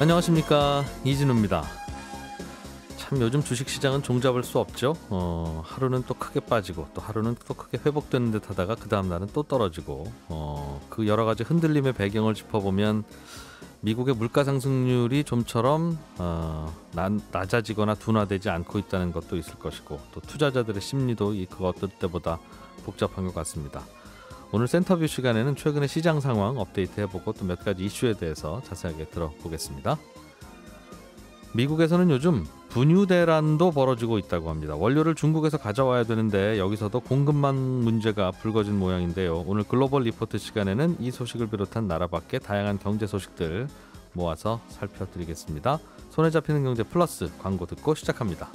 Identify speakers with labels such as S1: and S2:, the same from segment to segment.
S1: 안녕하십니까 이진우입니다. 참 요즘 주식시장은 종잡을 수 없죠. 어, 하루는 또 크게 빠지고 또 하루는 또 크게 회복되는 듯 하다가 그 다음 날은 또 떨어지고 어, 그 여러 가지 흔들림의 배경을 짚어보면 미국의 물가 상승률이 좀처럼 어, 낮아지거나 둔화되지 않고 있다는 것도 있을 것이고 또 투자자들의 심리도 이 그 어떤 때보다 복잡한 것 같습니다. 오늘 센터뷰 시간에는 최근의 시장 상황 업데이트 해보고 또 몇 가지 이슈에 대해서 자세하게 들어보겠습니다. 미국에서는 요즘 분유 대란도 벌어지고 있다고 합니다. 원료를 중국에서 가져와야 되는데 여기서도 공급망 문제가 불거진 모양인데요. 오늘 글로벌 리포트 시간에는 이 소식을 비롯한 나라 밖의 다양한 경제 소식들 모아서 살펴드리겠습니다. 손에 잡히는 경제 플러스 광고 듣고 시작합니다.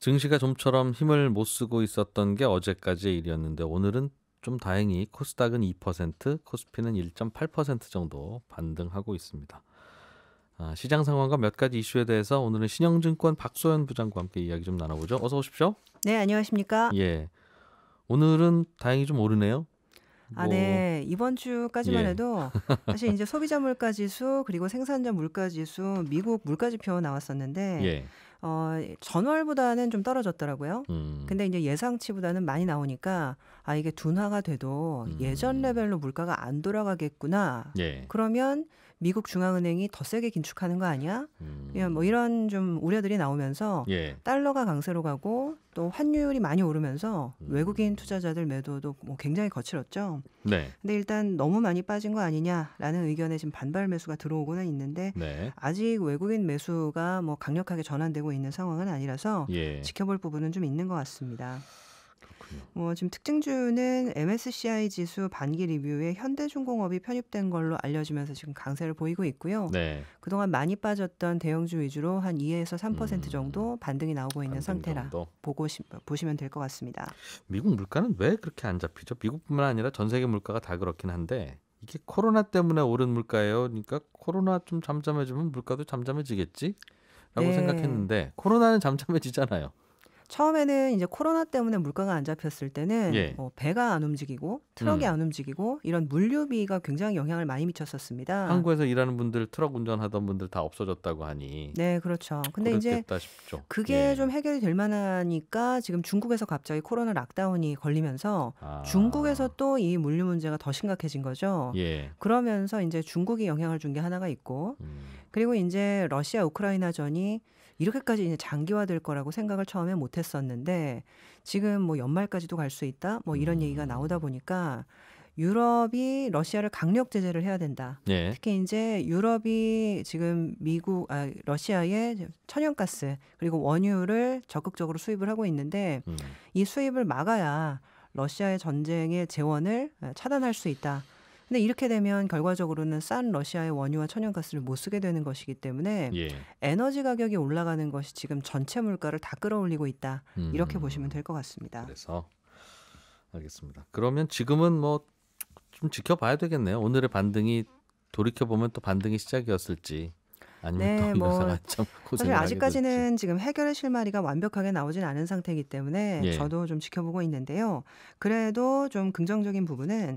S1: 증시가 좀처럼 힘을 못 쓰고 있었던 게 어제까지의 일이었는데 오늘은 좀 다행히 코스닥은 2%, 코스피는 1.8% 정도 반등하고 있습니다. 아, 시장 상황과 몇 가지 이슈에 대해서 오늘은 신영증권 박소연 부장과 함께 이야기 좀 나눠보죠. 어서 오십시오.
S2: 네, 안녕하십니까?
S1: 예. 오늘은 다행히 좀 오르네요. 아, 뭐 네.
S2: 이번 주까지만 예. 해도 사실 이제 소비자 물가 지수 그리고 생산자 물가 지수 미국 물가 지표 나왔었는데 예. 어, 전월보다는 좀 떨어졌더라고요. 음. 근데 이제 예상치보다는 많이 나오니까 아 이게 둔화가 돼도 음. 예전 레벨로 물가가 안 돌아가겠구나. 예. 그러면 미국 중앙은행이 더 세게 긴축하는 거 아니야? 음. 뭐 이런 좀 우려들이 나오면서 예. 달러가 강세로 가고 또 환율이 많이 오르면서 음. 외국인 투자자들 매도도 뭐 굉장히 거칠었죠. 네. 근데 일단 너무 많이 빠진 거 아니냐라는 의견에 지금 반발 매수가 들어오고는 있는데 네. 아직 외국인 매수가 뭐 강력하게 전환되고 있는 상황은 아니라서 예. 지켜볼 부분은 좀 있는 것 같습니다. 뭐 지금 특징주는 MSCI 지수 반기 리뷰에 현대중공업이 편입된 걸로 알려지면서 지금 강세를 보이고 있고요. 네. 그동안 많이 빠졌던 대형주 위주로 한 2에서 3% 음. 정도 반등이 나오고 있는 상태라 정도. 보고 시, 보시면 될 것 같습니다.
S1: 미국 물가는 왜 그렇게 안 잡히죠? 미국뿐만 아니라 전 세계 물가가 다 그렇긴 한데 이게 코로나 때문에 오른 물가예요. 그러니까 코로나 좀 잠잠해지면 물가도 잠잠해지겠지? 라고 네. 생각했는데 코로나는 잠잠해지잖아요.
S2: 처음에는 이제 코로나 때문에 물가가 안 잡혔을 때는 예. 어, 배가 안 움직이고 트럭이 음. 안 움직이고 이런 물류비가 굉장히 영향을 많이 미쳤었습니다. 한국에서
S1: 일하는 분들 트럭 운전하던 분들 다 없어졌다고 하니.
S2: 네, 그렇죠. 근데 이제
S1: 싶죠. 그게 예.
S2: 좀 해결이 될 만하니까 지금 중국에서 갑자기 코로나 락다운이 걸리면서 아. 중국에서 또 이 물류 문제가 더 심각해진 거죠. 예. 그러면서 이제 중국이 영향을 준 게 하나가 있고 음. 그리고 이제 러시아 우크라이나 전이 이렇게까지 이제 장기화될 거라고 생각을 처음에 못 했었는데 지금 뭐 연말까지도 갈 수 있다 뭐 이런 음. 얘기가 나오다 보니까 유럽이 러시아를 강력 제재를 해야 된다. 예. 특히 이제 유럽이 지금 미국, 아, 러시아의 천연가스 그리고 원유를 적극적으로 수입을 하고 있는데 음. 이 수입을 막아야 러시아의 전쟁의 재원을 아, 차단할 수 있다. 근데 이렇게 되면 결과적으로는 싼 러시아의 원유와 천연가스를 못 쓰게 되는 것이기 때문에 예. 에너지 가격이 올라가는 것이 지금 전체 물가를 다 끌어올리고 있다. 음. 이렇게 보시면 음. 될것 같습니다. 그래서
S1: 알겠습니다. 그러면 지금은 뭐 좀 지켜봐야 되겠네요. 오늘의 반등이 돌이켜 보면 또 반등이 시작이었을지 아니면 네, 뭐 사실 아직까지는
S2: 지금 해결의 실마리가 완벽하게 나오진 않은 상태이기 때문에 예. 저도 좀 지켜보고 있는데요. 그래도 좀 긍정적인 부분은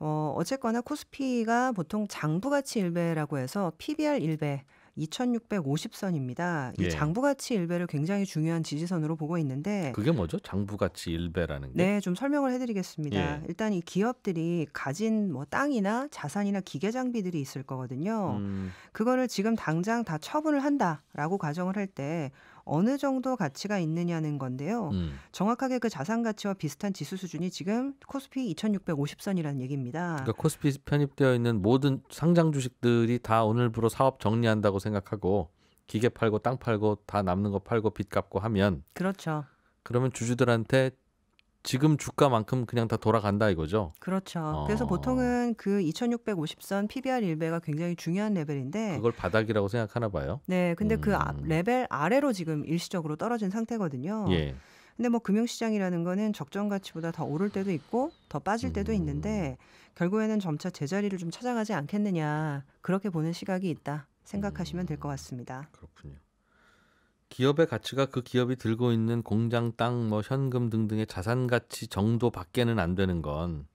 S2: 어, 어쨌거나 코스피가 보통 장부가치 일배라고 해서 PBR 일배 2650선입니다. 이 예. 장부가치 일배를 굉장히 중요한 지지선으로 보고 있는데
S1: 그게 뭐죠? 장부가치 일배라는 게?
S2: 네, 좀 설명을 해 드리겠습니다. 예. 일단 이 기업들이 가진 뭐 땅이나 자산이나 기계 장비들이 있을 거거든요. 음. 그거를 지금 당장 다 처분을 한다라고 가정을 할때 어느 정도 가치가 있느냐는 건데요. 음. 정확하게 그 자산 가치와 비슷한 지수 수준이 지금 코스피 2,650선이라는 얘기입니다. 그러니까
S1: 코스피 편입되어 있는 모든 상장 주식들이 다 오늘부로 사업 정리한다고 생각하고 기계 팔고 땅 팔고 다 남는 거 팔고 빚 갚고 하면 그렇죠. 그러면 주주들한테 지금 주가만큼 그냥 다 돌아간다 이거죠.
S2: 그렇죠. 어. 그래서 보통은 그 2650선 PBR 1배가 굉장히 중요한 레벨인데 그걸
S1: 바닥이라고 생각하나 봐요.
S2: 네. 근데 그 아, 음. 그 레벨 아래로 지금 일시적으로 떨어진 상태거든요. 예. 근데 뭐 금융시장이라는 거는 적정 가치보다 더 오를 때도 있고 더 빠질 때도 음. 있는데 결국에는 점차 제자리를 좀 찾아가지 않겠느냐 그렇게 보는 시각이 있다 생각하시면 음. 될것 같습니다.
S1: 그렇군요. 기업의 가치가 그 기업이 들고 있는 공장 땅, 뭐 현금 등등의 자산 가치 정도 밖에는 안 되는 건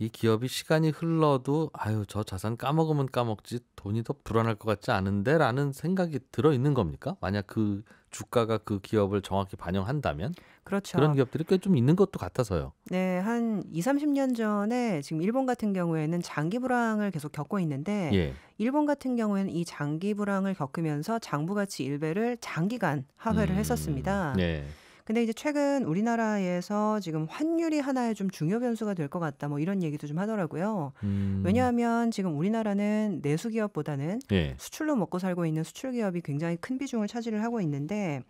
S1: 이 기업이 시간이 흘러도 아유 저 자산 까먹으면 까먹지 돈이 더 불안할 것 같지 않은데라는 생각이 들어 있는 겁니까? 만약 그 주가가 그 기업을 정확히 반영한다면 그렇죠. 그런 기업들이 꽤 좀 있는 것도 같아서요.
S2: 네, 한 2, 30년 전에 지금 일본 같은 경우에는 장기 불황을 계속 겪고 있는데 예. 일본 같은 경우에는 이 장기 불황을 겪으면서 장부가치 1배를 장기간 하회를 음, 했었습니다. 네. 예. 근데 이제 최근 우리나라에서 지금 환율이 하나의 좀 중요 변수가 될 것 같다. 뭐 이런 얘기도 좀 하더라고요. 음. 왜냐하면 지금 우리나라는 내수 기업보다는 예. 수출로 먹고 살고 있는 수출 기업이 굉장히 큰 비중을 차지를 하고 있는데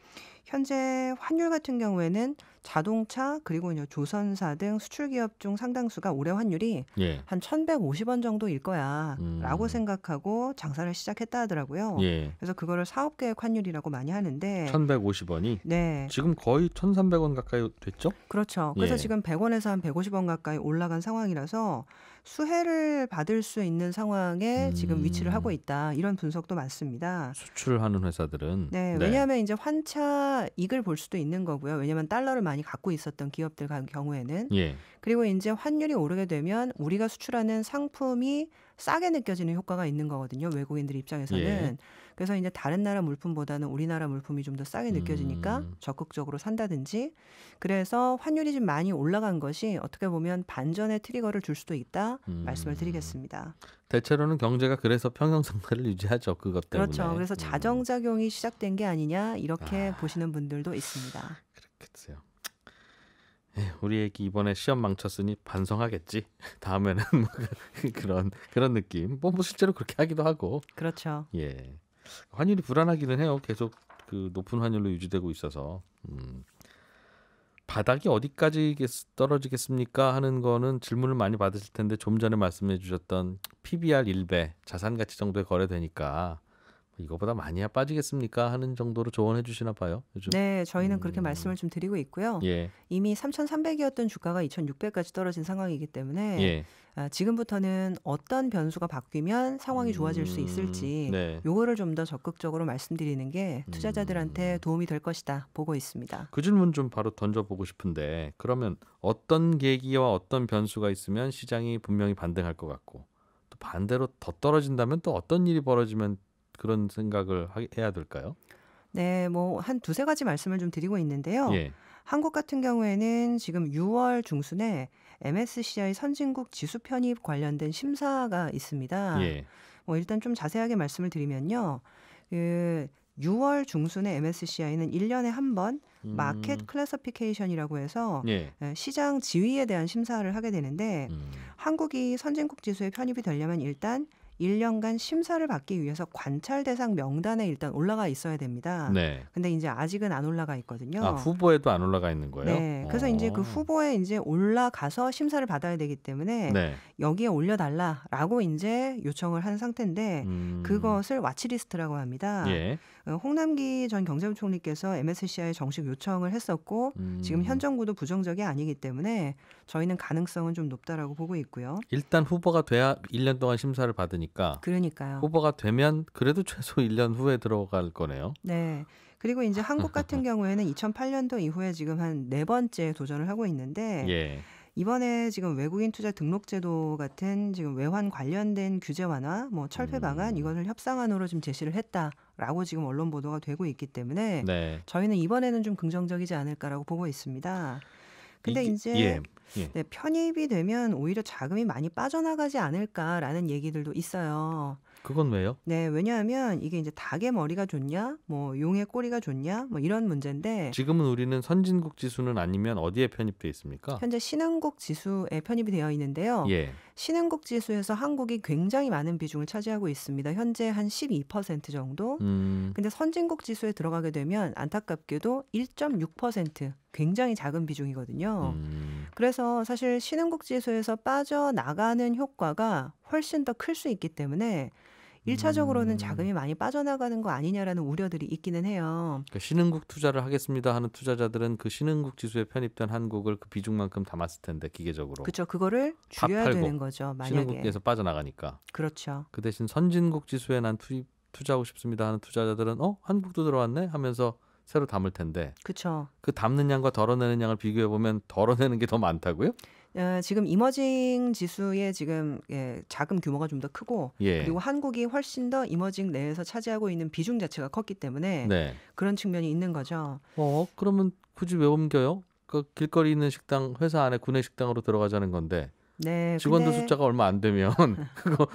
S2: 현재 환율 같은 경우에는 자동차 그리고 이제 조선사 등 수출 기업 중 상당수가 올해 환율이 예. 한 1,150원 정도일 거야라고 음. 생각하고 장사를 시작했다 하더라고요. 예. 그래서 그거를 사업 계획 환율이라고 많이 하는데
S1: 1,150원이 네. 지금 거의 1,300원 가까이 됐죠? 그렇죠. 그래서 예. 지금
S2: 100원에서 한 150원 가까이 올라간 상황이라서 수혜를 받을 수 있는 상황에 지금 위치를 하고 음. 있다. 이런 분석도 많습니다.
S1: 수출하는 회사들은 네, 네. 왜냐하면
S2: 이제 환차 이익을 볼 수도 있는 거고요. 왜냐하면 달러를 많이 갖고 있었던 기업들 경우에는 예. 그리고 이제 환율이 오르게 되면 우리가 수출하는 상품이 싸게 느껴지는 효과가 있는 거거든요. 외국인들 입장에서는. 예. 그래서 이제 다른 나라 물품보다는 우리나라 물품이 좀 더 싸게 느껴지니까 음. 적극적으로 산다든지 그래서 환율이 좀 많이 올라간 것이 어떻게 보면 반전의 트리거를 줄 수도 있다 음. 말씀을 드리겠습니다.
S1: 대체로는 경제가 그래서 평형상태를 유지하죠. 그것 때문에. 그렇죠. 그래서
S2: 음. 자정작용이 시작된 게 아니냐 이렇게 아. 보시는 분들도 있습니다.
S1: 그렇겠어요. 예, 우리 애기 이번에 시험 망쳤으니 반성하겠지. 다음에는 뭐 그, 그런 그런 느낌. 뭐, 뭐 실제로 그렇게 하기도 하고. 그렇죠. 예. 환율이 불안하기는 해요. 계속 그 높은 환율로 유지되고 있어서. 음. 바닥이 어디까지 떨어지겠습니까? 하는 거는 질문을 많이 받으실 텐데 좀 전에 말씀해 주셨던 PBR 1배 자산 가치 정도에 거래되니까 이거보다 많이야 빠지겠습니까 하는 정도로 조언해 주시나 봐요. 요즘.
S2: 네, 저희는 음. 그렇게 말씀을 좀 드리고 있고요. 예. 이미 3,300이었던 주가가 2,600까지 떨어진 상황이기 때문에 예. 아, 지금부터는 어떤 변수가 바뀌면 상황이 좋아질 수 있을지 음. 네. 요거를 좀 더 적극적으로 말씀드리는 게 음. 투자자들한테 음. 도움이 될 것이다 보고 있습니다.
S1: 그 질문 좀 바로 던져보고 싶은데 그러면 어떤 계기와 어떤 변수가 있으면 시장이 분명히 반등할 것 같고 또 반대로 더 떨어진다면 또 어떤 일이 벌어지면 그런 생각을 하, 해야 될까요?
S2: 네, 뭐 한 두세 가지 말씀을 좀 드리고 있는데요. 예. 한국 같은 경우에는 지금 6월 중순에 MSCI 선진국 지수 편입 관련된 심사가 있습니다. 예. 뭐 일단 좀 자세하게 말씀을 드리면요. 그 6월 중순에 MSCI는 1년에 한번 음. 마켓 클래서피케이션이라고 해서 예. 시장 지위에 대한 심사를 하게 되는데 음. 한국이 선진국 지수에 편입이 되려면 일단 1년간 심사를 받기 위해서 관찰 대상 명단에 일단 올라가 있어야 됩니다. 네. 근데 이제 아직은 안 올라가 있거든요. 아,
S1: 후보에도 안 올라가 있는 거예요? 네. 그래서 어. 이제 그 어.
S2: 후보에 이제 올라가서 심사를 받아야 되기 때문에 네. 여기에 올려달라라고 이제 요청을 한 상태인데 음. 그것을 와치리스트라고 합니다. 예. 어, 홍남기 전 경제부 총리께서 MSCI 정식 요청을 했었고 음. 지금 현 정부도 부정적이 아니기 때문에 저희는 가능성은 좀 높다라고 보고 있고요.
S1: 일단 후보가 돼야 1년 동안 심사를 받으니까 거니까. 그러니까요. 후보가 되면 그래도 최소 1년 후에 들어갈 거네요.
S2: 네. 그리고 이제 한국 같은 경우에는 2008년도 이후에 지금 한 네 번째 도전을 하고 있는데 예. 이번에 지금 외국인 투자 등록 제도 같은 지금 외환 관련된 규제 완화, 뭐 철폐 방안 음. 이거를 협상안으로 좀 제시를 했다라고 지금 언론 보도가 되고 있기 때문에 네. 저희는 이번에는 좀 긍정적이지 않을까라고 보고 있습니다. 근데 이제 예. 예. 네, 편입이 되면 오히려 자금이 많이 빠져나가지 않을까라는 얘기들도 있어요. 그건 왜요? 네, 왜냐하면 이게 이제 닭의 머리가 좋냐, 뭐 용의 꼬리가 좋냐, 뭐 이런 문제인데
S1: 지금은 우리는 선진국 지수는 아니면 어디에 편입돼 있습니까?
S2: 현재 신흥국 지수에 편입이 되어 있는데요. 예. 신흥국 지수에서 한국이 굉장히 많은 비중을 차지하고 있습니다. 현재 한 12% 정도. 음. 근데 선진국 지수에 들어가게 되면 안타깝게도 1.6% 굉장히 작은 비중이거든요. 음. 그래서 사실 신흥국 지수에서 빠져나가는 효과가 훨씬 더 클 수 있기 때문에 일차적으로는 자금이 많이 빠져나가는 거 아니냐라는 우려들이 있기는 해요.
S1: 그러니까 신흥국 투자를 하겠습니다 하는 투자자들은 그 신흥국 지수에 편입된 한국을 그 비중만큼 담았을 텐데 기계적으로. 그렇죠. 그거를 줄여야 되는 거죠. 만약에 신흥국에서 빠져나가니까. 그렇죠. 그 대신 선진국 지수에 난 투입 투자하고 싶습니다 하는 투자자들은 어 한국도 들어왔네 하면서 새로 담을 텐데. 그렇죠. 그 담는 양과 덜어내는 양을 비교해 보면 덜어내는 게 더 많다고요?
S2: 어, 지금 이머징 지수의 지금 예, 자금 규모가 좀 더 크고 예. 그리고 한국이 훨씬 더 이머징 내에서 차지하고 있는 비중 자체가 컸기 때문에 네. 그런 측면이 있는 거죠.
S1: 어 그러면 굳이 왜 옮겨요? 그 길거리 있는 식당 회사 안에 구내 식당으로 들어가자는 건데 네, 직원도 근데... 숫자가 얼마 안 되면 그거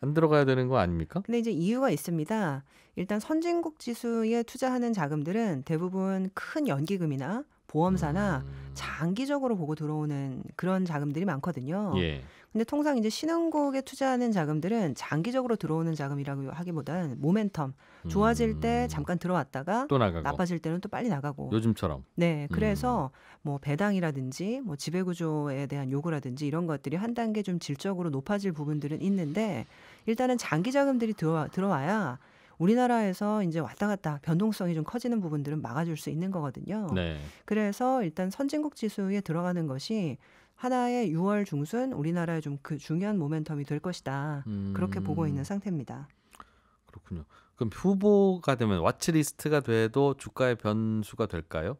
S1: 안 들어가야 되는 거 아닙니까?
S2: 근데 이제 이유가 있습니다. 일단 선진국 지수에 투자하는 자금들은 대부분 큰 연기금이나 보험사나 음. 장기적으로 보고 들어오는 그런 자금들이 많거든요. 예. 근데 통상 이제 신흥국에 투자하는 자금들은 장기적으로 들어오는 자금이라고 하기보다는 모멘텀 좋아질 때 음. 잠깐 들어왔다가 또 나가고. 나빠질 때는 또 빨리 나가고
S1: 요즘처럼. 네,
S2: 그래서 음. 뭐 배당이라든지 뭐 지배구조에 대한 요구라든지 이런 것들이 한 단계 좀 질적으로 높아질 부분들은 있는데 일단은 장기 자금들이 들어와, 들어와야 우리나라에서 이제 왔다 갔다 변동성이 좀 커지는 부분들은 막아줄 수 있는 거거든요. 네. 그래서 일단 선진국 지수에 들어가는 것이 하나의 6월 중순 우리나라의 좀그 중요한 모멘텀이 될 것이다. 음. 그렇게 보고 있는 상태입니다.
S1: 그렇군요. 그럼 후보가 되면 와치리스트가 돼도 주가의 변수가 될까요?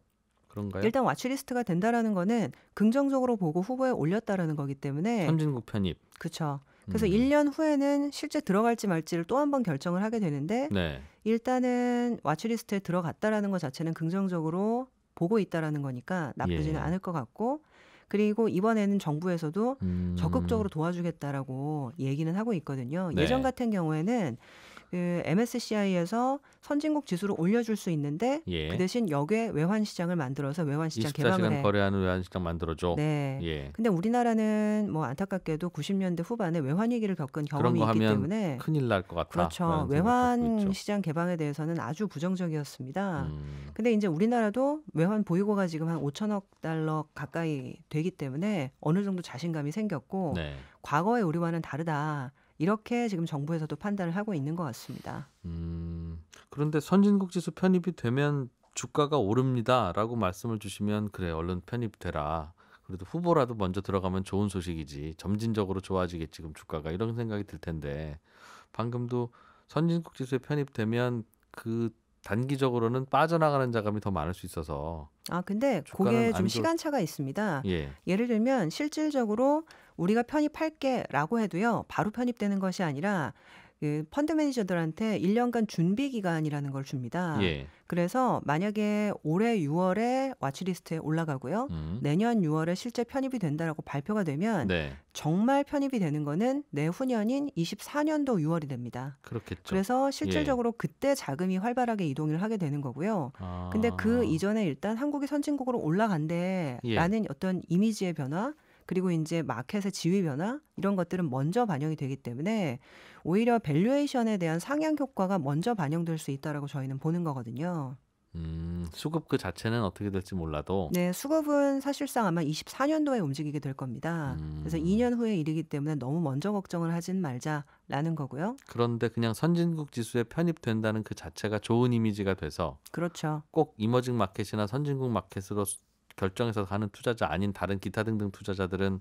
S1: 그런가요? 일단
S2: 와치리스트가 된다라는 거는 긍정적으로 보고 후보에 올렸다라는 거기 때문에 선진국 편입. 그렇죠. 그래서 음. 1년 후에는 실제 들어갈지 말지를 또 한 번 결정을 하게 되는데 네. 일단은 와치리스트에 들어갔다라는 것 자체는 긍정적으로 보고 있다라는 거니까 나쁘지는 예. 않을 것 같고 그리고 이번에는 정부에서도 음. 적극적으로 도와주겠다라고 얘기는 하고 있거든요. 네. 예전 같은 경우에는 그 MSCI에서 선진국 지수를 올려줄 수 있는데 예. 그 대신 역외 외환 시장을 만들어서 외환 시장 개방을 해.
S1: 거래하는 외환 시장 만들어줘. 네. 예. 근데
S2: 우리나라는 뭐 안타깝게도 90년대 후반에 외환 위기를 겪은 경험이 있기 때문에
S1: 큰일 날 것 같다. 그렇죠. 외환
S2: 시장 개방에 대해서는 아주 부정적이었습니다. 음. 근데 이제 우리나라도 외환 보유고가 지금 한 5천억 달러 가까이 되기 때문에 어느 정도 자신감이 생겼고 네. 과거의 우리와는 다르다. 이렇게 지금 정부에서도 판단을 하고 있는 것 같습니다.
S1: 음, 그런데 선진국 지수 편입이 되면 주가가 오릅니다라고 말씀을 주시면 그래 얼른 편입되라. 그래도 후보라도 먼저 들어가면 좋은 소식이지. 점진적으로 좋아지겠지 지금 주가가 이런 생각이 들 텐데 방금도 선진국 지수에 편입되면 그 단기적으로는 빠져나가는 자금이 더 많을 수 있어서
S2: 아 근데 그게 좀 시간차가 있습니다. 예. 예를 들면 실질적으로 우리가 편입할게라고 해도요. 바로 편입되는 것이 아니라 그 펀드 매니저들한테 1년간 준비 기간이라는 걸 줍니다. 예. 그래서 만약에 올해 6월에 와치리스트에 올라가고요. 음. 내년 6월에 실제 편입이 된다라고 발표가 되면 네. 정말 편입이 되는 거는 내후년인 24년도 6월이 됩니다.
S1: 그렇겠죠. 그래서 예. 실질적으로
S2: 예. 그때 자금이 활발하게 이동을 하게 되는 거고요.
S1: 아. 근데 그
S2: 이전에 일단 한국이 선진국으로 올라간대라는 예. 어떤 이미지의 변화 그리고 이제 마켓의 지위 변화 이런 것들은 먼저 반영이 되기 때문에 오히려 밸류에이션에 대한 상향 효과가 먼저 반영될 수 있다라고 저희는 보는 거거든요.
S1: 음, 수급 그 자체는 어떻게 될지 몰라도 네,
S2: 수급은 사실상 아마 24년도에 움직이게 될 겁니다. 음. 그래서 2년 후의 일이기 때문에 너무 먼저 걱정을 하진 말자라는 거고요.
S1: 그런데 그냥 선진국 지수에 편입된다는 그 자체가 좋은 이미지가 돼서 그렇죠. 꼭 이머징 마켓이나 선진국 마켓으로 결정해서 가는 투자자 아닌 다른 기타 등등 투자자들은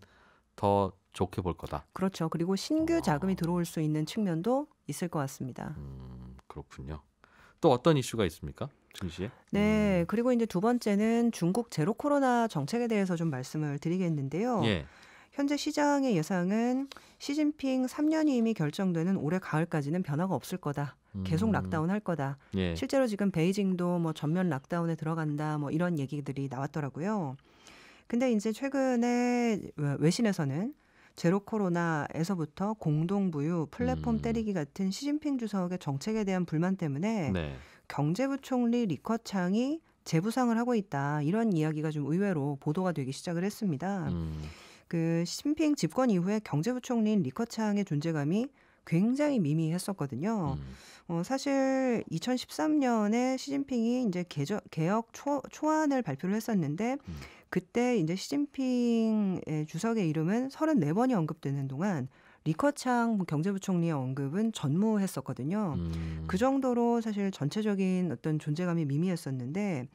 S1: 더 좋게 볼 거다.
S2: 그렇죠. 그리고 신규 어. 자금이 들어올 수 있는 측면도 있을 것 같습니다. 음,
S1: 그렇군요. 또 어떤 이슈가 있습니까? 증시에?
S2: 네. 음. 그리고 이제 두 번째는 중국 제로 코로나 정책에 대해서 좀 말씀을 드리겠는데요. 예. 현재 시장의 예상은 시진핑 3년이 이미 결정되는 올해 가을까지는 변화가 없을 거다. 계속 음. 락다운 할 거다. 예. 실제로 지금 베이징도 뭐 전면 락다운에 들어간다 뭐 이런 얘기들이 나왔더라고요. 근데 이제 최근에 외신에서는 제로 코로나에서부터 공동부유, 플랫폼 음. 때리기 같은 시진핑 주석의 정책에 대한 불만 때문에 네. 경제부총리 리커창이 재부상을 하고 있다 이런 이야기가 좀 의외로 보도가 되기 시작을 했습니다. 음. 그 시진핑 집권 이후에 경제부총리 리커창의 존재감이 굉장히 미미했었거든요. 음. 어, 사실 2013년에 시진핑이 이제 개저, 개혁 초, 초안을 발표를 했었는데 음. 그때 이제 시진핑의 주석의 이름은 34번이 언급되는 동안 리커창 경제부총리의 언급은 전무했었거든요. 음. 그 정도로 사실 전체적인 어떤 존재감이 미미했었는데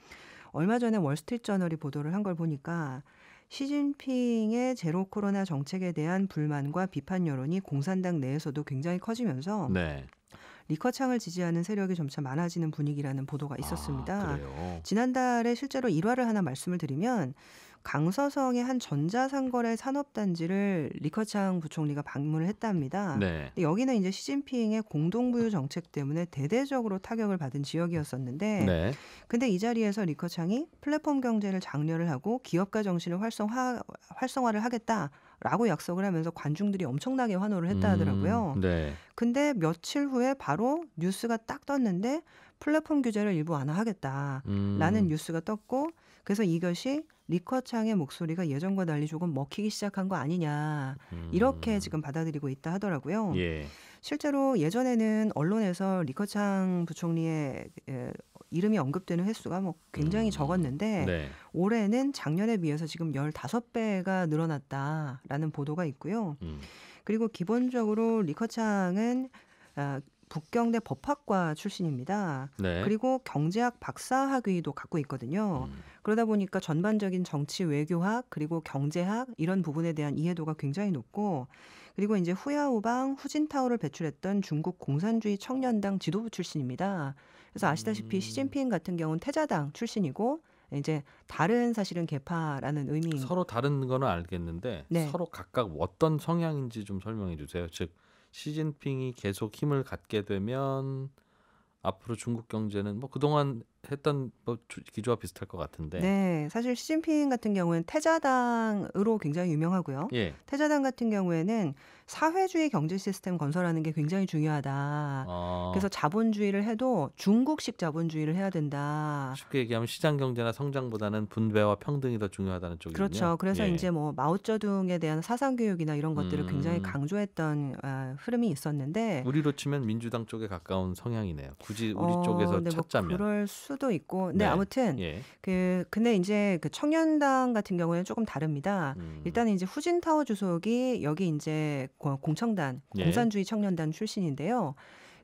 S2: 얼마 전에 월스트리트 저널이 보도를 한 걸 보니까 시진핑의 제로 코로나 정책에 대한 불만과 비판 여론이 공산당 내에서도 굉장히 커지면서 네. 리커창을 지지하는 세력이 점차 많아지는 분위기라는 보도가 아, 있었습니다. 아, 지난달에 실제로 일화를 하나 말씀을 드리면 강서성의 한 전자상거래 산업단지를 리커창 부총리가 방문을 했답니다. 네. 여기는 이제 시진핑의 공동부유 정책 때문에 대대적으로 타격을 받은 지역이었었는데, 네. 근데 이 자리에서 리커창이 플랫폼 경제를 장려를 하고 기업가 정신을 활성화, 활성화를 하겠다. 라고 약속을 하면서 관중들이 엄청나게 환호를 했다 하더라고요. 음, 네. 근데 며칠 후에 바로 뉴스가 딱 떴는데 플랫폼 규제를 일부 완화하겠다라는 음. 뉴스가 떴고 그래서 이것이 리커창의 목소리가 예전과 달리 조금 먹히기 시작한 거 아니냐 이렇게 음. 지금 받아들이고 있다 하더라고요. 예. 실제로 예전에는 언론에서 리커창 부총리의 이름이 언급되는 횟수가 뭐 굉장히 음. 적었는데 네. 올해는 작년에 비해서 지금 15배가 늘어났다라는 보도가 있고요. 음. 그리고 기본적으로 리커창은 아, 북경대 법학과 출신입니다. 네. 그리고 경제학 박사 학위도 갖고 있거든요. 음. 그러다 보니까 전반적인 정치 외교학 그리고 경제학 이런 부분에 대한 이해도가 굉장히 높고 그리고 이제 후야오방 후진타오를 배출했던 중국 공산주의 청년당 지도부 출신입니다. 그래서 아시다시피 음. 시진핑 같은 경우는 태자당 출신이고 이제 다른 사실은 개파라는 의미
S1: 서로 다른 거는 알겠는데 네. 서로 각각 어떤 성향인지 좀 설명해 주세요. 즉 시진핑이 계속 힘을 갖게 되면 앞으로 중국 경제는 뭐 그동안 했던 뭐 기조와 비슷할 것 같은데.
S2: 네, 사실 시진핑 같은 경우는 태자당으로 굉장히 유명하고요. 예. 태자당 같은 경우에는 사회주의 경제 시스템 건설하는 게 굉장히 중요하다.
S1: 어. 그래서
S2: 자본주의를 해도 중국식 자본주의를 해야 된다.
S1: 쉽게 얘기하면 시장 경제나 성장보다는 분배와 평등이 더 중요하다는 쪽이군요. 그렇죠. 그래서 예. 이제 뭐
S2: 마오쩌둥에 대한 사상 교육이나 이런 것들을 음. 굉장히 강조했던 어, 흐름이 있었는데
S1: 우리로 치면 민주당 쪽에 가까운 성향이네요. 굳이 우리 어, 쪽에서 네, 찾자면. 뭐 그럴
S2: 수 수도 있고. 근데 네. 아무튼 예. 그 근데 이제 그 청년당 같은 경우는 에 조금 다릅니다. 음. 일단 이제 후진 타워 주석이 여기 이제 공청단 예. 공산주의 청년단 출신인데요.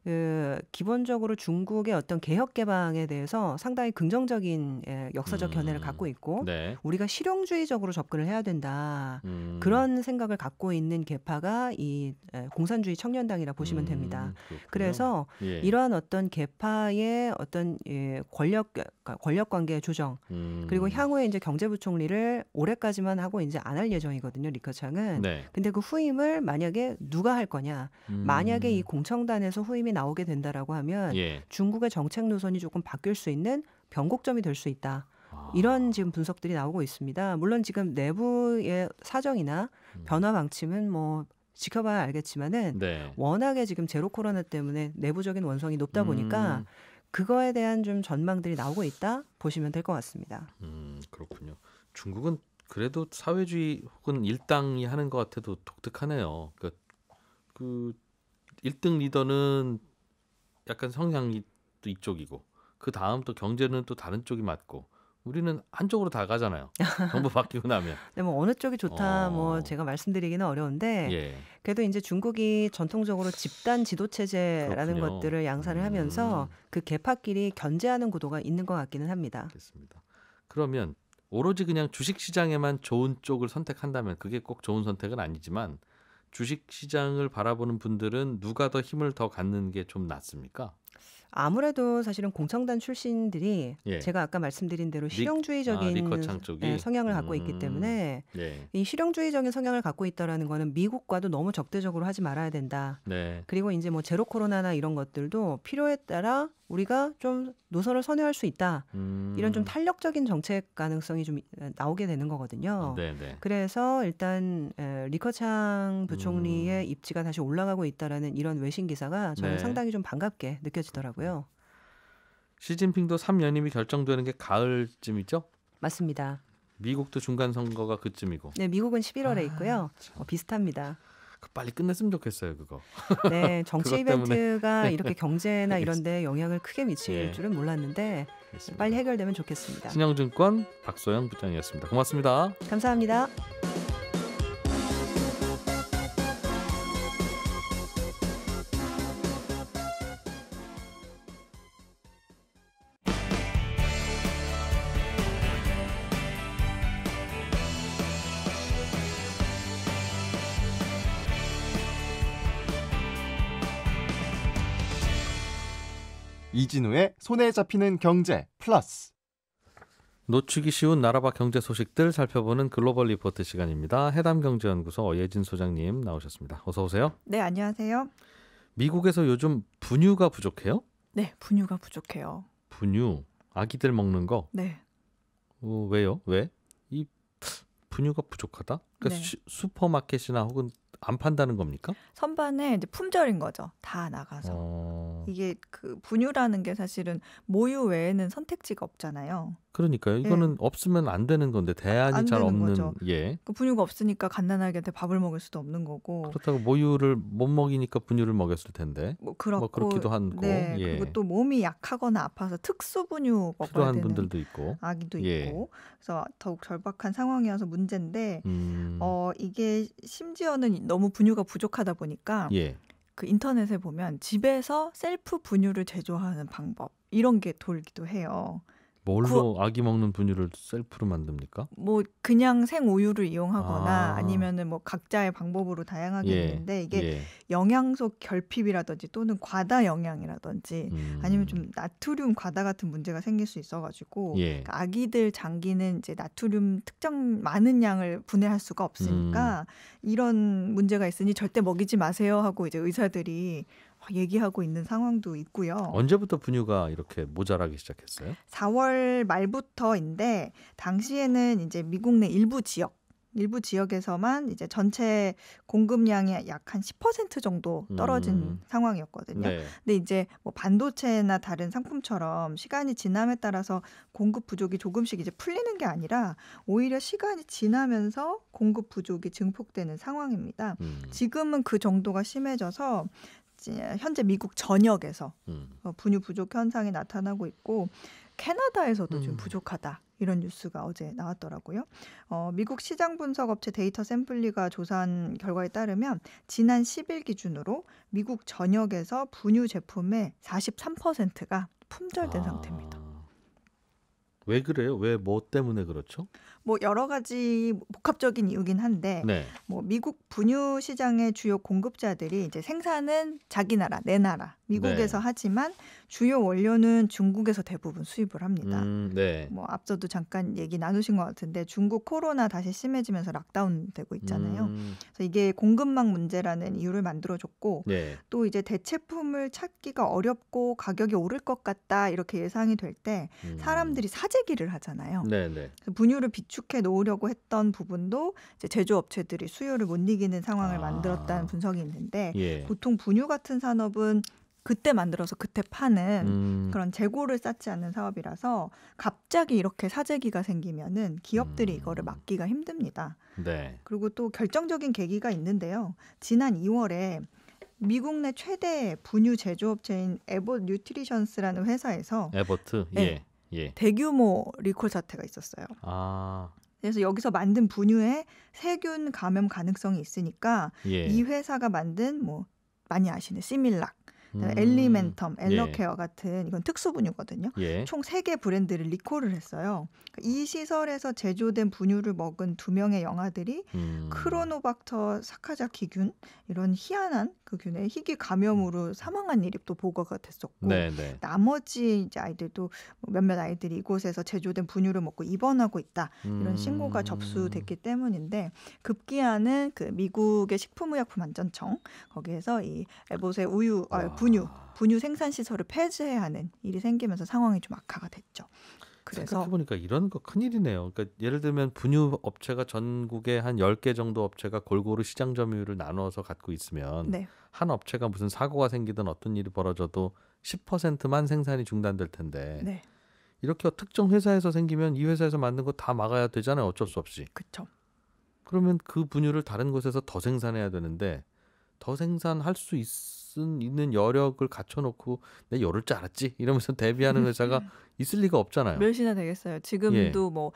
S2: 그 기본적으로 중국의 어떤 개혁 개방에 대해서 상당히 긍정적인 예, 역사적 음. 견해를 갖고 있고 네. 우리가 실용주의적으로 접근을 해야 된다 음. 그런 생각을 갖고 있는 계파가 이 예, 공산주의 청년당이라 보시면 됩니다. 음, 그래서 예. 이러한 어떤 계파의 어떤 예, 권력 그러니까 권력 관계 조정 음. 그리고 향후에 이제 경제부총리를 올해까지만 하고 이제 안 할 예정이거든요 리커창은. 네. 근데 그 후임을 만약에 누가 할 거냐? 만약에 음. 이 공청단에서 후임이 사람이 나오게 된다라고 하면 예. 중국의 정책 노선이 조금 바뀔 수 있는 변곡점이 될 수 있다. 아. 이런 지금 분석들이 나오고 있습니다. 물론 지금 내부의 사정이나 음. 변화 방침은 뭐 지켜봐야 알겠지만은 네. 워낙에 지금 제로 코로나 때문에 내부적인 원성이 높다 보니까 음. 그거에 대한 좀 전망들이 나오고 있다 보시면 될 것 같습니다.
S1: 음 그렇군요. 중국은 그래도 사회주의 혹은 일당이 하는 것 같아도 독특하네요. 그그 그러니까 1등 리더는 약간 성향이 또 이쪽이고 그 다음 또 경제는 또 다른 쪽이 맞고 우리는 한쪽으로 다 가잖아요. 정부 바뀌고 나면.
S2: 네, 뭐 어느 쪽이 좋다 뭐 어... 뭐 제가 말씀드리기는 어려운데 예. 그래도 이제 중국이 전통적으로 집단 지도 체제라는 그렇군요. 것들을 양산을 음. 하면서 그 개파끼리 견제하는 구도가 있는 것 같기는 합니다. 알겠습니다.
S1: 그러면 오로지 그냥 주식 시장에만 좋은 쪽을 선택한다면 그게 꼭 좋은 선택은 아니지만 주식 시장을 바라보는 분들은 누가 더 힘을 더 갖는 게 좀 낫습니까?
S2: 아무래도 사실은 공청단 출신들이 예. 제가 아까 말씀드린 대로 실용주의적인 아, 네, 성향을 갖고 음. 있기 때문에 예. 이 실용주의적인 성향을 갖고 있다라는 거는 미국과도 너무 적대적으로 하지 말아야 된다. 네. 그리고 이제 뭐 제로 코로나나 이런 것들도 필요에 따라 우리가 좀 노선을 선회할 수 있다. 음. 이런 좀 탄력적인 정책 가능성이 좀 나오게 되는 거거든요. 네네. 네. 그래서 일단 리커창 부총리의 음. 입지가 다시 올라가고 있다라는 이런 외신 기사가 저는 네. 상당히 좀 반갑게 느껴지더라고요.
S1: 시진핑도 3연임이 결정되는 게 가을쯤이죠?
S2: 맞습니다.
S1: 미국도 중간 선거가 그쯤이고. 네,
S2: 미국은 11월에 아, 있고요. 어, 비슷합니다.
S1: 그 빨리 끝냈으면 좋겠어요 그거. 네 정치 이벤트가 네. 이렇게 경제나 이런데
S2: 영향을 크게 미칠 예. 줄은 몰랐는데 그렇습니다. 빨리 해결되면 좋겠습니다.
S1: 신영증권 박소영 부장이었습니다. 고맙습니다. 감사합니다. 이진우의 손에 잡히는 경제 플러스. 놓치기 쉬운 나라바 경제 소식들 살펴보는 글로벌 리포트 시간입니다. 해담 경제연구소 어예진 소장님 나오셨습니다. 어서 오세요.
S3: 네, 안녕하세요.
S1: 미국에서 요즘 분유가 부족해요?
S3: 네, 분유가 부족해요.
S1: 분유 아기들 먹는 거? 네. 어, 왜요? 왜? 이 분유가 부족하다? 그러니까 네. 슈퍼마켓이나 혹은 안 판다는 겁니까?
S3: 선반에 이제 품절인 거죠. 다 나가서.
S1: 어...
S3: 이게 그 분유라는 게 사실은 모유 외에는 선택지가 없잖아요.
S1: 그러니까요. 이거는 예. 없으면 안 되는 건데 아, 대안이 안잘 없는 거죠. 예.
S3: 그 분유가 없으니까 갓난아기한테 밥을 먹일 수도 없는 거고.
S1: 그렇다고 모유를 못 먹이니까 분유를 먹였을 텐데. 뭐 그렇고. 뭐 그렇기도 한고 네. 예. 그리고 또
S3: 몸이 약하거나 아파서 특수 분유 먹어야 되는 분들도 있고. 아기도 예. 있고. 그래서 더욱 절박한 상황이어서 문제인데 음... 어 이게 심지어는 너무 분유가 부족하다 보니까 예. 그 인터넷에 보면 집에서 셀프 분유를 제조하는 방법 이런 게 돌기도 해요.
S1: 뭘로 구... 아기 먹는 분유를 셀프로 만듭니까?
S3: 뭐 그냥 생 우유를 이용하거나 아. 니면은뭐 각자의 방법으로 다양하게 예. 있는데 이게 예. 영양소 결핍이라든지 또는 과다 영양이라든지 음. 아니면 좀 나트륨 과다 같은 문제가 생길 수 있어가지고 예. 그러니까 아기들 장기는 이제 나트륨 특정 많은 양을 분해할 수가 없으니까 음. 이런 문제가 있으니 절대 먹이지 마세요 하고 이제 의사들이 얘기하고 있는 상황도 있고요.
S1: 언제부터 분유가 이렇게 모자라기 시작했어요?
S3: 4월 말부터인데 당시에는 이제 미국 내 일부 지역 일부 지역에서만 이제 전체 공급량이 약한10% 정도 떨어진 음. 상황이었거든요. 네. 근데 이제 뭐 반도체나 다른 상품처럼 시간이 지남에 따라서 공급 부족이 조금씩 이제 풀리는 게 아니라 오히려 시간이 지나면서 공급 부족이 증폭되는 상황입니다. 음. 지금은 그 정도가 심해져서 현재 미국 전역에서 음. 어, 분유 부족 현상이 나타나고 있고 캐나다에서도 음. 좀 부족하다 이런 뉴스가 어제 나왔더라고요. 어, 미국 시장 분석 업체 데이터 샘플리가 조사한 결과에 따르면 지난 10일 기준으로 미국 전역에서 분유 제품의 43%가 품절된 아. 상태입니다.
S1: 왜 그래요? 왜 뭐 때문에 그렇죠?
S3: 뭐 여러 가지 복합적인 이유긴 한데 네. 뭐 미국 분유 시장의 주요 공급자들이 이제 생산은 자기 나라 내 나라 미국에서 네. 하지만 주요 원료는 중국에서 대부분 수입을 합니다. 음, 네. 뭐 앞서도 잠깐 얘기 나누신 것 같은데 중국 코로나 다시 심해지면서 락다운 되고 있잖아요. 음. 그래서 이게 공급망 문제라는 이유를 만들어줬고 네. 또 이제 대체품을 찾기가 어렵고 가격이 오를 것 같다 이렇게 예상이 될때 음. 사람들이 사 차재기를 하잖아요. 네네. 그 분유를 비축해 놓으려고 했던 부분도 제조업체들이 수요를 못 이기는 상황을 아. 만들었다는 분석이 있는데 예. 보통 분유 같은 산업은 그때 만들어서 그때 파는 음. 그런 재고를 쌓지 않는 사업이라서 갑자기 이렇게 사재기가 생기면은 기업들이 음. 이거를 막기가 힘듭니다. 네. 그리고 또 결정적인 계기가 있는데요. 지난 2월에 미국 내 최대 분유 제조업체인 에버 뉴트리션스라는 회사에서
S1: 에버트 네, 예. 예. 예.
S3: 대규모 리콜 사태가 있었어요.
S1: 아.
S3: 그래서 여기서 만든 분유에 세균 감염 가능성이 있으니까 예. 이 회사가 만든 뭐 많이 아시는 시밀락 음. 엘리멘텀, 예. 엘러케어 예. 같은 이건 특수 분유거든요. 예. 총세 개 브랜드를 리콜을 했어요. 그러니까 이 시설에서 제조된 분유를 먹은 두 명의 영아들이 음. 크로노박터 사카자 키균 이런 희한한 그균에 희귀 감염으로 사망한 일이 또 보고가 됐었고 네네. 네. 나머지 이제 아이들도 뭐 몇몇 아이들이 이곳에서 제조된 분유를 먹고 입원하고 있다 이런 신고가 음. 접수됐기 때문인데 급기야는 그 미국의 식품의약품안전청 거기에서 이에보의 우유 아, 분유 분유 생산 시설을 폐쇄해야 하는 일이 생기면서 상황이 좀 악화가 됐죠.
S1: 그래서 보니까 이런 거 큰일이네요. 그러니까 예를 들면 분유 업체가 전국에 한 10개 정도 업체가 골고루 시장 점유율을 나눠서 갖고 있으면 네. 한 업체가 무슨 사고가 생기든 어떤 일이 벌어져도 10%만 생산이 중단될 텐데. 네. 이렇게 특정 회사에서 생기면 이 회사에서 만든 거 다 막아야 되잖아요. 어쩔 수 없이. 그렇죠. 그러면 그 분유를 다른 곳에서 더 생산해야 되는데 더 생산할 수 있, 있는 여력을 갖춰놓고 내 열을 줄 알았지 이러면서 대비하는 음. 회사가 음. 있을 리가 없잖아요.
S3: 몇이나 되겠어요. 지금도 예. 뭐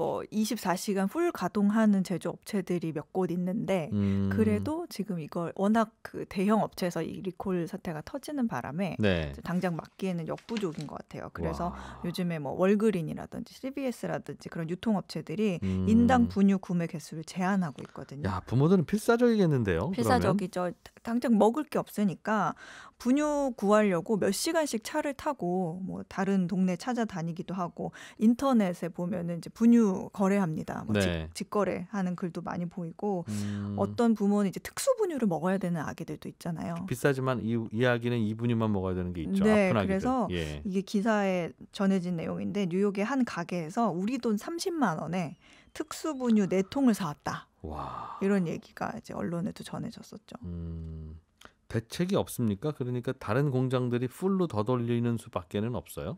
S3: 뭐 24시간 풀 가동하는 제조 업체들이 몇 곳 있는데 음. 그래도 지금 이걸 워낙 그 대형 업체에서 이 리콜 사태가 터지는 바람에 네. 당장 막기에는 역부족인 것 같아요. 그래서 와. 요즘에 뭐 월그린이라든지 CBS라든지 그런 유통업체들이 음. 인당 분유 구매 개수를 제한하고 있거든요.
S1: 야 부모들은 필사적이겠는데요. 필사적이죠.
S3: 그러면? 당장 먹을 게 없으니까 분유 구하려고 몇 시간씩 차를 타고 뭐 다른 동네 찾아다니기도 하고 인터넷에 보면은 이제 분유 거래합니다. 뭐 네. 직, 거래하는 글도 많이 보이고 음. 어떤 부모는 이제 특수 분유를 먹어야 되는 아기들도 있잖아요.
S1: 비싸지만 이, 이 아기는 이 분유만 먹어야 되는 게 있죠. 네, 그래서 예.
S3: 이게 기사에 전해진 내용인데 뉴욕의 한 가게에서 우리 돈 30만 원에 특수 분유 네 통을 사왔다. 와. 이런 얘기가 이제 언론에도 전해졌었죠. 음,
S1: 대책이 없습니까? 그러니까 다른 공장들이 풀로 더 돌리는 수밖에는 없어요.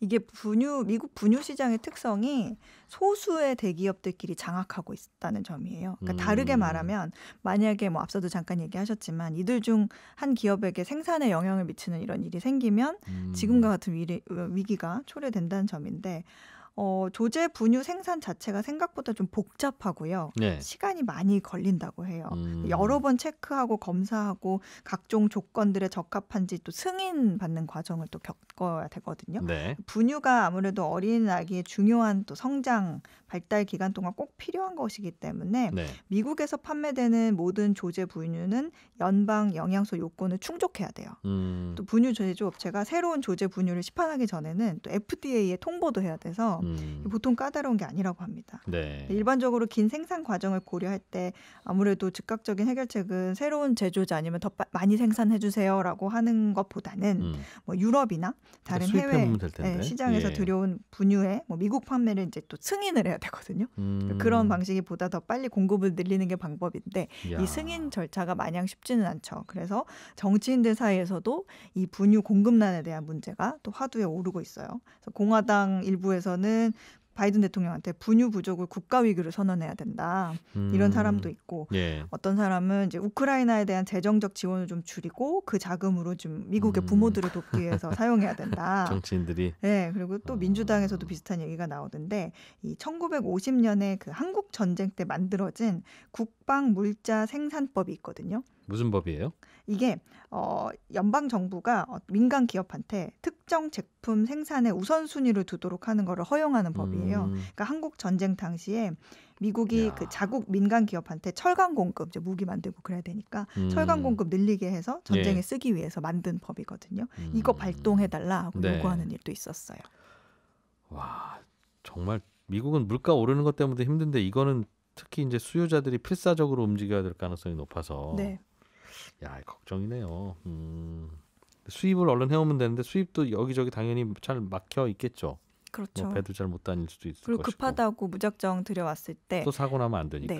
S3: 이게 분유 미국 분유 시장의 특성이 소수의 대기업들끼리 장악하고 있다는 점이에요. 그러니까 음. 다르게 말하면 만약에 뭐 앞서도 잠깐 얘기하셨지만 이들 중 한 기업에게 생산에 영향을 미치는 이런 일이 생기면 음. 지금과 같은 위 위기가 초래된다는 점인데 어, 조제 분유 생산 자체가 생각보다 좀 복잡하고요. 네. 시간이 많이 걸린다고 해요. 음. 여러 번 체크하고 검사하고 각종 조건들에 적합한지 또 승인 받는 과정을 또 겪어야 되거든요. 네. 분유가 아무래도 어린 아기의 중요한 또 성장 발달 기간 동안 꼭 필요한 것이기 때문에 네. 미국에서 판매되는 모든 조제 분유는 연방 영양소 요건을 충족해야 돼요. 음. 또 분유 제조업체가 새로운 조제 분유를 시판하기 전에는 또 FDA에 통보도 해야 돼서 음. 보통 까다로운 게 아니라고 합니다. 네. 일반적으로 긴 생산 과정을 고려할 때 아무래도 즉각적인 해결책은 새로운 제조자 아니면 더 많이 생산해 주세요라고 하는 것보다는 음. 뭐 유럽이나 다른 그러니까 해외 네, 시장에서 예. 들여온 분유에뭐 미국 판매를 이제 또 승인을 해야 되거든요. 음. 그런 방식이 보다 더 빨리 공급을 늘리는 게 방법인데 야. 이 승인 절차가 마냥 쉽지는 않죠. 그래서 정치인들 사이에서도 이 분유 공급난에 대한 문제가 또 화두에 오르고 있어요. 그래서 공화당 일부에서는 바이든 대통령한테 분유 부족을 국가 위기로 선언해야 된다 음. 이런 사람도 있고
S1: 예. 어떤
S3: 사람은 이제 우크라이나에 대한 재정적 지원을 좀 줄이고 그 자금으로 좀 미국의 음. 부모들을 돕기 위해서 사용해야 된다
S1: 정치인들이
S3: 네 그리고 또 어. 민주당에서도 비슷한 얘기가 나오던데 이 1950년에 그 한국 전쟁 때 만들어진 국방 물자 생산법이 있거든요
S1: 무슨 법이에요?
S3: 이게 어, 연방 정부가 어, 민간 기업한테 특정 제품 생산에 우선순위를 두도록 하는 거를 허용하는 음. 법이에요. 음. 그러니까 한국 전쟁 당시에 미국이 야. 그 자국 민간 기업한테 철강 공급, 이제 무기 만들고 그래야 되니까 음. 철강 공급 늘리게 해서 전쟁에 예. 쓰기 위해서 만든 법이거든요. 음. 이거 발동해 달라 고 네. 요구하는 일도 있었어요.
S1: 와, 정말 미국은 물가 오르는 것 때문에 힘든데 이거는 특히 이제 수요자들이 필사적으로 움직여야 될 가능성이 높아서 네. 야 걱정이네요. 음. 수입을 얼른 해오면 되는데 수입도 여기저기 당연히 잘 막혀 있겠죠. 그렇죠. 뭐 배도 잘 못 다닐 수도 있을 그리고 것이고.
S3: 급하다고 무작정 들여왔을 때 또 사고
S1: 나면 안 되니까.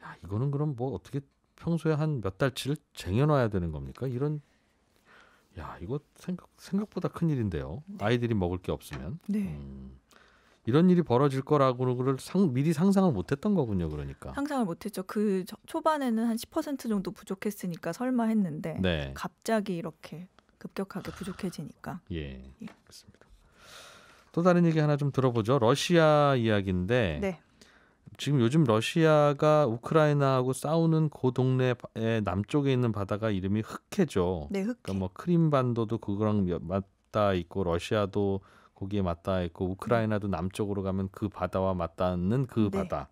S1: 네. 야 이거는 그럼 뭐 어떻게 평소에 한 몇 달치를 쟁여놔야 되는 겁니까? 이런 야 이거 생각 생각보다 큰 일인데요. 네. 아이들이 먹을 게 없으면. 네. 음. 이런 일이 벌어질 거라고를 상, 미리 상상을 못했던 거군요, 그러니까.
S3: 상상을 못했죠. 그 초반에는 한 10% 정도 부족했으니까 설마 했는데 네. 갑자기 이렇게 급격하게 부족해지니까. 예, 예, 그렇습니다.
S1: 또 다른 얘기 하나 좀 들어보죠. 러시아 이야기인데 네. 지금 요즘 러시아가 우크라이나하고 싸우는 그 동네의 남쪽에 있는 바다가 이름이 흑해죠. 네, 흑해. 그러니까 뭐 크림반도도 그거랑 맞닿아 있고 러시아도 거기에 맞닿아 있고 음. 우크라이나도 남쪽으로 가면 그 바다와 맞닿는 그 네. 바다.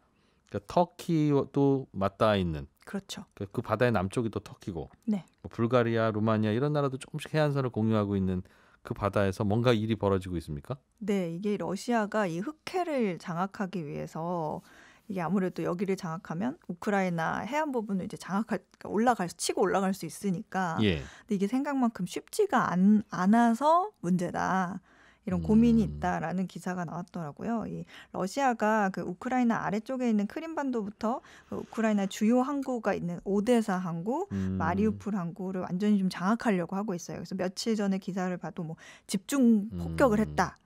S1: 그러니까 터키도 맞닿아 있는. 그렇죠. 그러니까 그 바다의 남쪽이 또 터키고. 네. 뭐 불가리아, 루마니아 이런 나라도 조금씩 해안선을 공유하고 있는 그 바다에서 뭔가 일이 벌어지고 있습니까?
S3: 네, 이게 러시아가 이 흑해를 장악하기 위해서 이게 아무래도 여기를 장악하면 우크라이나 해안 부분을 이제 장악할 그러니까 올라갈 치고 올라갈 수 있으니까 예. 근데 이게 생각만큼 쉽지가 않, 않아서 문제다. 이런 고민이 음. 있다라는 기사가 나왔더라고요. 이 러시아가 그 우크라이나 아래쪽에 있는 크림반도부터 그 우크라이나 주요 항구가 있는 오데사 항구, 음. 마리우폴 항구를 완전히 좀 장악하려고 하고 있어요. 그래서 며칠 전에 기사를 봐도 뭐 집중 폭격을 음. 했다.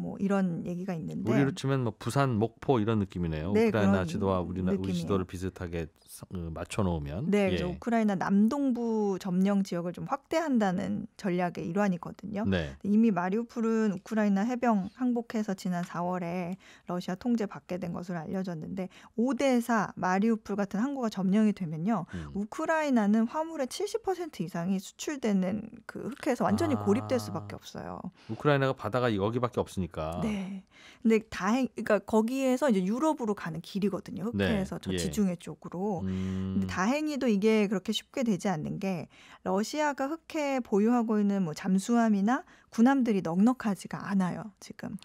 S3: 뭐 이런 얘기가 있는데 우리로
S1: 치면 뭐 부산, 목포 이런 느낌이네요. 네, 우크라이나 지도와 우리나 우리 지도를 비슷하게 그 맞춰 놓으면 네, 그래서 예.
S3: 우크라이나 남동부 점령 지역을 좀 확대한다는 전략의 일환이거든요. 네. 이미 마리우폴은 우크라이나 해병 항복해서 지난 4월에 러시아 통제 받게 된 것으로 알려졌는데 오대사 마리우폴 같은 항구가 점령이 되면요. 음. 우크라이나는 화물의 70% 이상이 수출되는 그 흑해에서 완전히 아. 고립될 수밖에 없어요.
S1: 우크라이나가 바다가 여기밖에 없으니까. 네.
S3: 근데 다행 그러니까 거기에서 이제 유럽으로 가는 길이거든요. 네. 흑해에서 네. 저 예. 지중해 예. 쪽으로.
S1: 음. 음.
S3: 다행히도 이게 그렇게 쉽게 되지 않는 게 러시아가 흑해 보유하고 있는 뭐 잠수함이나 군함들이 넉넉하지가 않아요. 지금.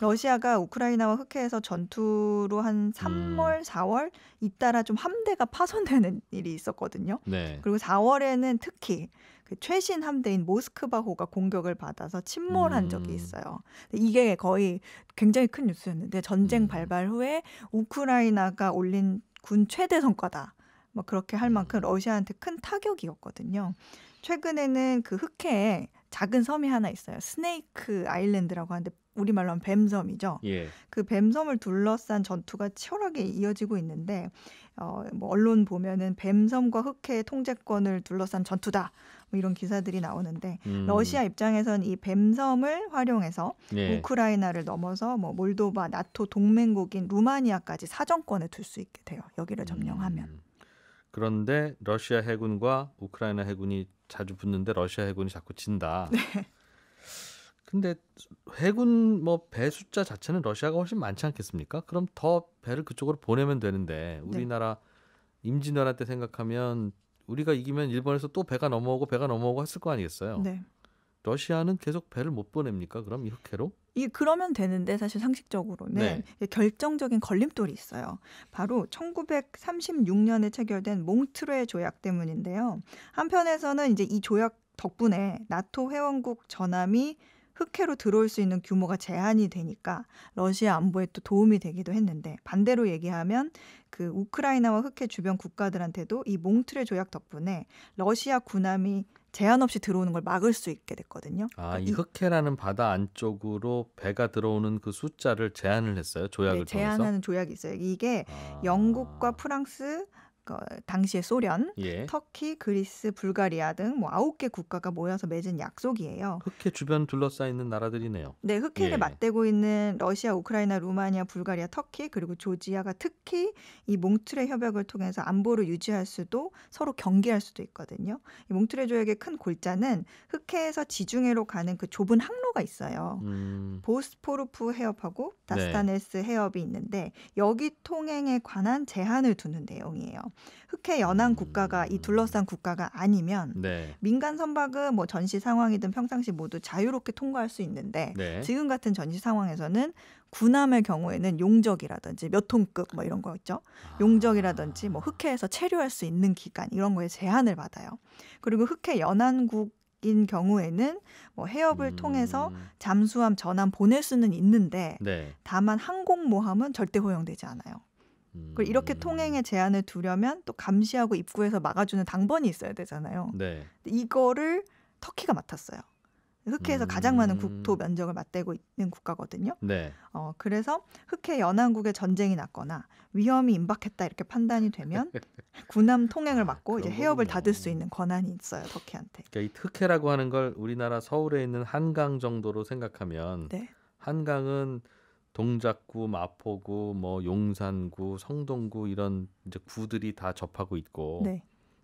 S3: 러시아가 우크라이나와 흑해에서 전투로 한 3월, 음. 4월 잇따라 좀 함대가 파손되는 일이 있었거든요. 네. 그리고 4월에는 특히 그 최신 함대인 모스크바호가 공격을 받아서 침몰한 음. 적이 있어요. 이게 거의 굉장히 큰 뉴스였는데 전쟁 음. 발발 후에 우크라이나가 올린 군 최대 성과다. 뭐 그렇게 할 음. 만큼 러시아한테 큰 타격이었거든요. 최근에는 그 흑해에 작은 섬이 하나 있어요. 스네이크 아일랜드라고 하는데 우리말로 하면 뱀섬이죠. 예. 그 뱀섬을 둘러싼 전투가 치열하게 이어지고 있는데 어, 뭐 언론 보면은 뱀섬과 흑해의 통제권을 둘러싼 전투다. 뭐 이런 기사들이 나오는데 음. 러시아 입장에선 이 뱀섬을 활용해서 예. 우크라이나를 넘어서 뭐 몰도바 나토 동맹국인 루마니아까지 사정권을둘 수 있게 돼요. 여기를 음. 점령하면. 음.
S1: 그런데 러시아 해군과 우크라이나 해군이 자주 붙는데 러시아 해군이 자꾸 진다. 네. 근데 해군 뭐배 숫자 자체는 러시아가 훨씬 많지 않겠습니까? 그럼 더 배를 그쪽으로 보내면 되는데 네. 우리나라 네. 임진왜란 때 생각하면 우리가 이기면 일본에서 또 배가 넘어오고 배가 넘어오고 했을 거 아니겠어요. 네. 러시아는 계속 배를 못 보냅니까? 그럼 이렇로이
S3: 그러면 되는데 사실 상식적으로는 네. 결정적인 걸림돌이 있어요. 바로 1936년에 체결된 몽트레 조약 때문인데요. 한편에서는 이제 이 조약 덕분에 나토 회원국 전함이 흑해로 들어올 수 있는 규모가 제한이 되니까 러시아 안보에 또 도움이 되기도 했는데 반대로 얘기하면 그 우크라이나와 흑해 주변 국가들한테도 이 몽트레 조약 덕분에 러시아 군함이 제한 없이 들어오는 걸 막을 수 있게 됐거든요. 아,
S1: 그러니까 이 흑해라는 바다 안쪽으로 배가 들어오는 그 숫자를 제한을 했어요. 조약을 네, 제한하는
S3: 통해서? 조약이 있어요. 이게 아... 영국과 프랑스 그 당시에 소련, 예. 터키, 그리스, 불가리아 등뭐 아홉 개 국가가 모여서 맺은 약속이에요.
S1: 흑해 주변 둘러싸 있는 나라들이네요. 네, 흑해를 예.
S3: 맞대고 있는 러시아, 우크라이나, 루마니아, 불가리아, 터키 그리고 조지아가 특히 이 몽트레 협약을 통해서 안보를 유지할 수도 서로 경계할 수도 있거든요. 이 몽트레 조약의 큰 골자는 흑해에서 지중해로 가는 그 좁은 항로가 있어요. 음. 보스포르프 해협하고 네. 다스타네스 네. 해협이 있는데 여기 통행에 관한 제한을 두는 내용이에요. 흑해 연안 국가가 이 둘러싼 국가가 아니면 네. 민간 선박은 뭐 전시 상황이든 평상시 모두 자유롭게 통과할 수 있는데 네. 지금 같은 전시 상황에서는 군함의 경우에는 용적이라든지 몇 톤급 뭐 이런 거 있죠. 아. 용적이라든지 뭐 흑해에서 체류할 수 있는 기간 이런 거에 제한을 받아요. 그리고 흑해 연안국 인 경우에는 뭐 해협을 음. 통해서 잠수함 전함 보낼 수는 있는데 네. 다만 항공모함은 절대 허용되지 않아요. 그걸 이렇게 음. 통행의 제한을 두려면 또 감시하고 입구에서 막아주는 당번이 있어야 되잖아요. 네. 이거를 터키가 맡았어요. 흑해에서 음... 가장 많은 국토 음. 면적을 맞대고 있는 국가거든요. 네. 어, 그래서 흑해 연안국에 전쟁이 났거나 위험이 임박했다 이렇게 판단이 되면 군함 통행을 아, 막고 아, 이제 해협을 닫을 수 있는 권한이 있어요 터키한테.
S1: 그러니까 이 흑해라고 하는 걸 우리나라 서울에 있는 한강 정도로 생각하면 네. 한강은 동작구, 마포구, 뭐 용산구, 성동구 이런 이제 구들이 다 접하고 있고 네.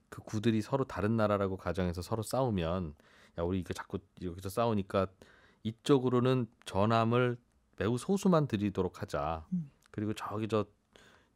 S1: 그 구들이 서로 다른 나라라고 가정해서 서로 싸우면 야 우리 이거 자꾸 여기서 싸우니까 이쪽으로는 전함을 매우 소수만 드리도록 하자. 음. 그리고 저기 저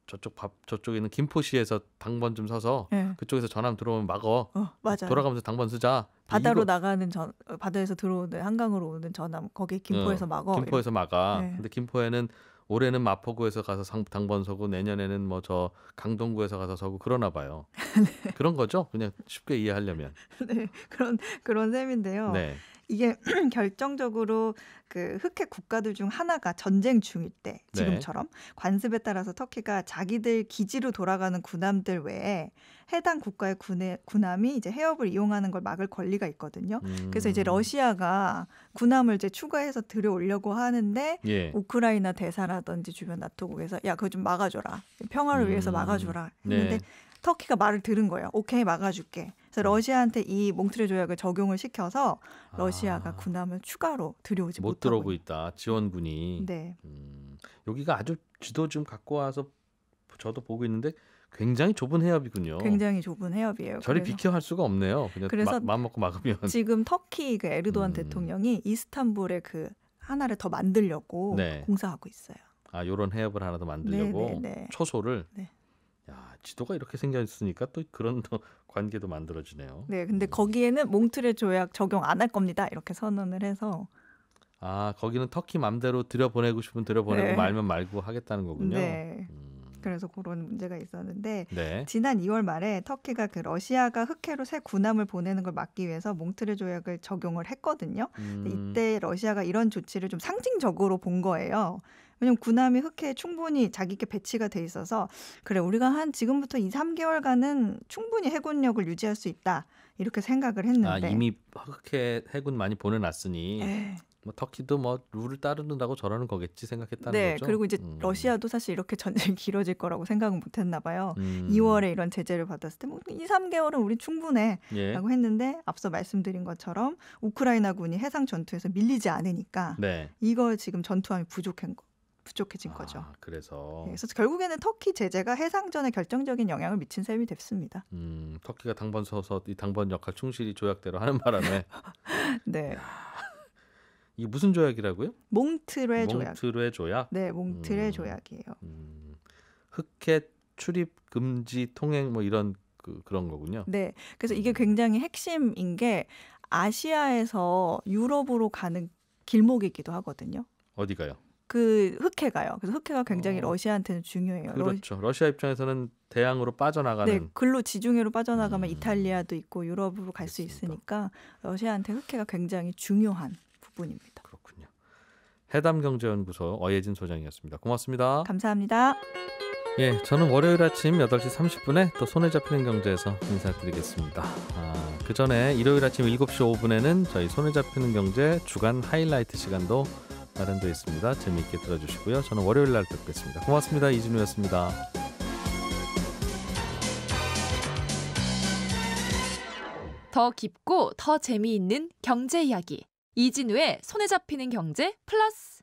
S1: 저쪽 밥 저쪽에 있는 김포시에서 당번 좀 서서 네. 그쪽에서 전함 들어오면 막어. 어, 맞아 돌아가면서 당번 쓰자.
S3: 바다로 이거... 나가는 전 어, 바다에서 들어오는 한강으로 오는 전함 거기 김포에서 네. 막어. 김포에서
S1: 막아. 네. 근데 김포에는 올해는 마포구에서 가서 상, 당번 서고 내년에는 뭐 저 강동구에서 가서 서고 그러나 봐요. 네. 그런 거죠? 그냥 쉽게 이해하려면.
S3: 네, 그런 그런 셈인데요. 네. 이게 결정적으로 그흑해 국가들 중 하나가 전쟁 중일 때 네. 지금처럼 네. 관습에 따라서 터키가 자기들 기지로 돌아가는 군함들 외에 해당 국가의 군의 군함이 이제 해협을 이용하는 걸 막을 권리가 있거든요. 음. 그래서 이제 음. 러시아가 군함을 이제 추가해서 들여오려고 하는데 예. 우크라이나 대사라든지 주변 나토국에서 야 그거 좀 막아줘라 평화를 음. 위해서 막아줘라 네. 했는데 네. 터키가 말을 들은 거예요. 오케이 막아줄게. 그 러시아한테 이 몽트레 조약을 적용을 시켜서 아. 러시아가 아. 군함을 추가로 들여오지
S1: 못 들어오고 있다. 지원군이.
S3: 네. 음,
S1: 여기가 아주 지도 좀 갖고 와서 저도 보고 있는데 굉장히 좁은 해협이군요. 굉장히
S3: 좁은 해협이에요. 저리 비켜
S1: 할 수가 없네요. 그냥 그래서 마, 음 먹고 막으면. 지금
S3: 터키 그 에르도안 음. 대통령이 이스탄불에 그 하나를 더 만들려고 네. 공사하고 있어요.
S1: 아, 요런 해협을 하나 더 만들려고 네네네. 네, 네. 초소를 네. 야, 지도가 이렇게 생겼으니까 또 그런 관계도 만들어지네요.
S3: 네, 근데 음. 거기에는 몽트레 조약 적용 안 할 겁니다. 이렇게 선언을 해서
S1: 아, 거기는 터키 맘대로 들여보내고 싶으면 들여보내고 네. 말면 말고 하겠다는 거군요. 네.
S3: 음. 그래서 그런 문제가 있었는데 네. 지난 2월 말에 터키가 그 러시아가 흑해로 새 군함을 보내는 걸 막기 위해서 몽트레 조약을 적용을 했거든요. 음. 이때 러시아가 이런 조치를 좀 상징적으로 본 거예요. 왜냐면 군함이 흑해에 충분히 자기 있게 배치가 돼 있어서 그래 우리가 한 지금부터 2, 3개월간은 충분히 해군력을 유지할 수 있다. 이렇게 생각을 했는데 아, 이미
S1: 흑해 해군 많이 보내놨으니 예. 뭐 터키도 뭐 룰을 따르는다고 저러는 거겠지 생각했다는 네, 거죠. 그리고 이제
S3: 음. 러시아도 사실 이렇게 전쟁이 길어질 거라고 생각은 못 했나 봐요.
S1: 음. 2월에
S3: 이런 제재를 받았을 때뭐 2, 3개월은 우리 충분해 예. 라고 했는데 앞서 말씀드린 것처럼 우크라이나군이 해상 전투에서 밀리지 않으니까 네. 이걸 지금 전투함이 부족한 거 부족해진 아, 거죠.
S1: 그래서 예, 그래서
S3: 결국에는 터키 제재가 해상전에 결정적인 영향을 미친 셈이 됐습니다.
S1: 음, 터키가 당번 서서 이 당번 역할 충실히 조약대로 하는 바람에 네. 이게 무슨 조약이라고요? 몽트레 조약. 몽트레 조약. 네, 몽트레 음,
S3: 조약이에요. 음,
S1: 흑해 출입 금지 통행 뭐 이런 그, 그런 거군요.
S3: 네. 그래서 이게 음. 굉장히 핵심인 게 아시아에서 유럽으로 가는 길목이기도 하거든요. 어디가요? 그 흑해가요. 그래서 흑해가 굉장히 어. 러시아한테는 중요해요. 그렇죠.
S1: 러시아 입장에서는 대양으로 빠져나가는 네,
S3: 글로 지중해로 빠져나가면 음. 이탈리아도 있고 유럽으로 갈 수 있으니까 러시아한테 흑해가 굉장히 중요한 부분입니다. 그렇군요.
S1: 해담경제연구소 어예진 소장이었습니다. 고맙습니다.
S3: 감사합니다.
S1: 예, 저는 월요일 아침 8시 30분에 또 손에 잡히는 경제에서 인사드리겠습니다. 아, 그 전에 일요일 아침 7시 5분에는 저희 손에 잡히는 경제 주간 하이라이트 시간도 마련되어 있습니다. 재미있게 들어주시고요. 저는 월요일 날 뵙겠습니다. 고맙습니다. 이진우였습니다.
S3: 더 깊고 더 재미있는 경제 이야기. 이진우의 손에 잡히는 경제 플러스